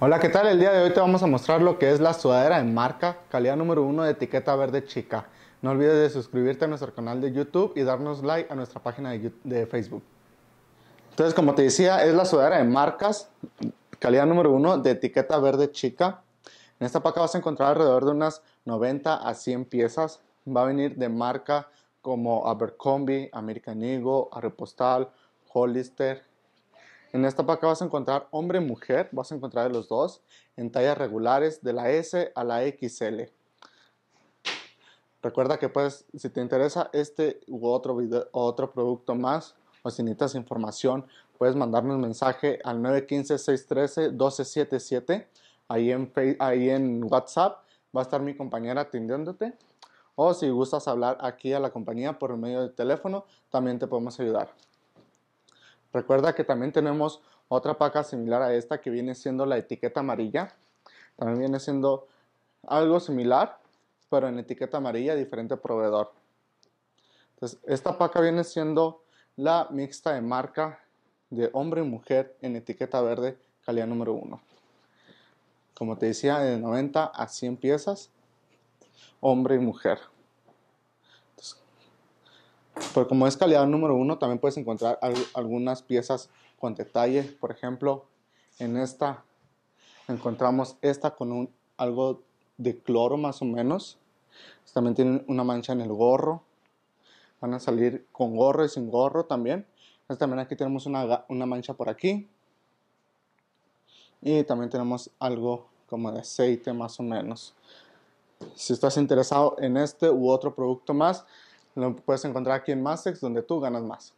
Hola, ¿qué tal? El día de hoy te vamos a mostrar lo que es la sudadera de marca, calidad número uno de etiqueta verde chica. No olvides de suscribirte a nuestro canal de YouTube y darnos like a nuestra página de, Facebook. Entonces, como te decía, es la sudadera de marcas, calidad número uno de etiqueta verde chica. En esta paca vas a encontrar alrededor de unas 90 a 100 piezas. Va a venir de marca como Abercrombie, American Eagle, Hollister, en esta paca vas a encontrar hombre y mujer, vas a encontrar los dos en tallas regulares de la S a la XL. Recuerda que puedes, si te interesa este u otro, video, otro producto más o si necesitas información, puedes mandarme un mensaje al 915-613-1277 ahí en, ahí en WhatsApp. Va a estar mi compañera atendiéndote. O si gustas hablar aquí a la compañía por el medio de teléfono, también te podemos ayudar. Recuerda que también tenemos otra paca similar a esta que viene siendo la etiqueta amarilla. También viene siendo algo similar, pero en etiqueta amarilla, diferente proveedor. Entonces, esta paca viene siendo la mixta de marca de hombre y mujer en etiqueta verde, calidad número 1. Como te decía, de 90 a 100 piezas, hombre y mujer. Pero como es calidad número uno, también puedes encontrar algunas piezas con detalle. Por ejemplo, en esta encontramos esta con algo de cloro más o menos. También tienen una mancha en el gorro. Van a salir con gorro y sin gorro también. también aquí tenemos una, una mancha por aquí. Y también tenemos algo como de aceite más o menos. Si estás interesado en este u otro producto más, lo puedes encontrar aquí en Massex donde tú ganas más.